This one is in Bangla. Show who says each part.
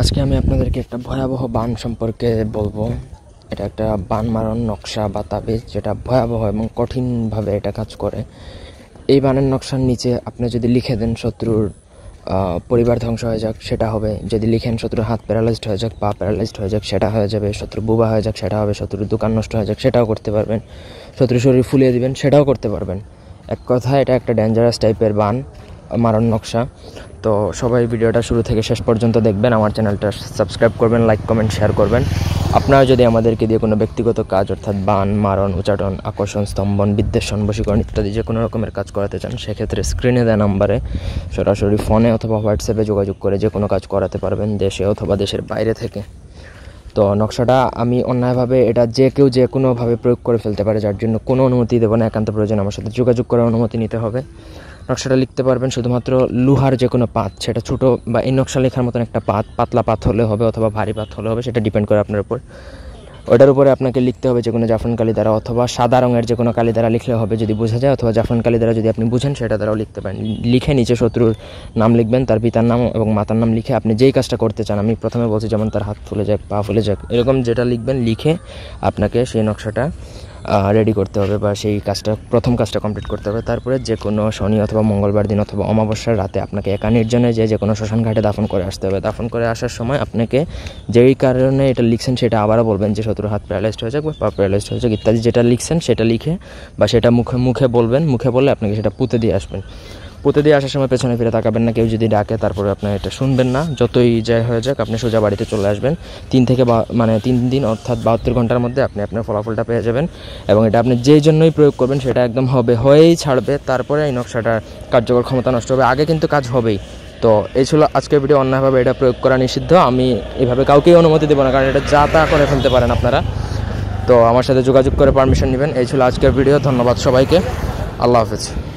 Speaker 1: আজকে আমি আপনাদেরকে একটা ভয়াবহ বান সম্পর্কে বলবো এটা একটা বান মারণ নকশা বা তাবিজ যেটা ভয়াবহ এবং কঠিনভাবে এটা কাজ করে এই বানের নকশার নিচে আপনি যদি লিখে দেন শত্রুর পরিবার ধ্বংস হয়ে যাক সেটা হবে যদি লিখেন শত্রুর হাত প্যারালাইজড হয়ে যাক পা প্যারালাইজড হয়ে যাক সেটা হয়ে যাবে শত্রু বুবা হয়ে যাক সেটা হবে শত্রুর দোকান নষ্ট হয়ে যাক সেটাও করতে পারবেন শত্রু শরীর ফুলিয়ে দেবেন সেটাও করতে পারবেন এক কথা এটা একটা ডেঞ্জারাস টাইপের বান মারণ নকশা তো সবাই ভিডিওটা শুরু থেকে শেষ পর্যন্ত দেখবেন আমার চ্যানেলটা সাবস্ক্রাইব করবেন লাইক কমেন্ট শেয়ার করবেন আপনারা যদি আমাদেরকে দিয়ে কোনো ব্যক্তিগত কাজ অর্থাৎ বান মারণ উচ্চারণ আকর্ষণ স্তম্ভন বিদ্বেষণ বশীকরণ ইত্যাদি যে কোনো রকমের কাজ করাতে চান সেক্ষেত্রে স্ক্রিনে দেওয়া নাম্বারে সরাসরি ফোনে অথবা হোয়াটসঅ্যাপে যোগাযোগ করে যে কোনো কাজ করাতে পারবেন দেশে অথবা দেশের বাইরে থেকে তো নকশাটা আমি অন্যায়ভাবে এটা যে কেউ যে কোনোভাবে প্রয়োগ করে ফেলতে পারে যার জন্য কোনো অনুমতি দেবো না একান্ত প্রয়োজন আমার সাথে যোগাযোগ করার অনুমতি নিতে হবে নকশাটা লিখতে পারবেন শুধুমাত্র লুহার যে কোনো পাত সেটা ছোটো বা এই নকশা লেখার মতন একটা পাত পাতলা পাত হলে হবে অথবা ভারী পাত হলে হবে সেটা ডিপেন্ড করে আপনার উপর ওটার উপরে আপনাকে লিখতে হবে যে কোনো জাফরান কালি দ্বারা অথবা সাদা রঙের যে কোনো কালি দ্বারা লিখলে হবে যদি বোঝা যায় অথবা জাফরান কালি দ্বারা যদি আপনি বুঝেন সেটা দ্বারাও লিখতে পারেন লিখে নিচে শত্রুর নাম লিখবেন তার পিতার নাম এবং মাতার নাম লিখে আপনি যেই কাজটা করতে চান আমি প্রথমে বলছি যেমন তার হাত ফুলে যাক পা ফুলে যাক এরকম যেটা লিখবেন লিখে আপনাকে সেই নকশাটা রেডি করতে হবে বা সেই কাজটা প্রথম কাজটা কমপ্লিট করতে হবে তারপরে যে কোনো শনি অথবা মঙ্গলবার দিন অথবা অমাবস্যার রাতে আপনাকে একা নির্জনে যে যে কোনো শ্মশান ঘাটে দাফন করে আসতে হবে দাফন করে আসার সময় আপনাকে যেই কারণে এটা লিখছেন সেটা আবারও বলবেন যে শত্রু হাত প্যারালাইজড হয়েছে বা প্যারালাইজড হয়েছে ইত্যাদি যেটা লিখছেন সেটা লিখে বা সেটা মুখে মুখে বলবেন মুখে বলে আপনাকে সেটা পুঁতে দিয়ে আসবেন প্রতিদিন আসার সময় পেছনে ফিরে তাকাবেন না কেউ যদি ডাকে তারপরে আপনি এটা শুনবেন না যতই যায় হয়ে যাক আপনি সোজা বাড়িতে চলে আসবেন তিন থেকে মানে তিন দিন অর্থাৎ বাহাত্তর ঘন্টার মধ্যে আপনি আপনার ফলাফলটা পেয়ে যাবেন এবং এটা আপনি যেই জন্যই প্রয়োগ করবেন সেটা একদম হবে হয়েই ছাড়বে তারপরে এই নকশাটার কার্যকর ক্ষমতা নষ্ট হবে আগে কিন্তু কাজ হবেই তো এই ছিল আজকের ভিডিও অন্যভাবে এটা প্রয়োগ করা নিষিদ্ধ আমি এভাবে কাউকেই অনুমতি দেবো না কারণ এটা যা তা করে ফেলতে পারেন আপনারা তো আমার সাথে যোগাযোগ করে পারমিশন নেবেন এই ছিল আজকের ভিডিও ধন্যবাদ সবাইকে আল্লাহ হাফেজ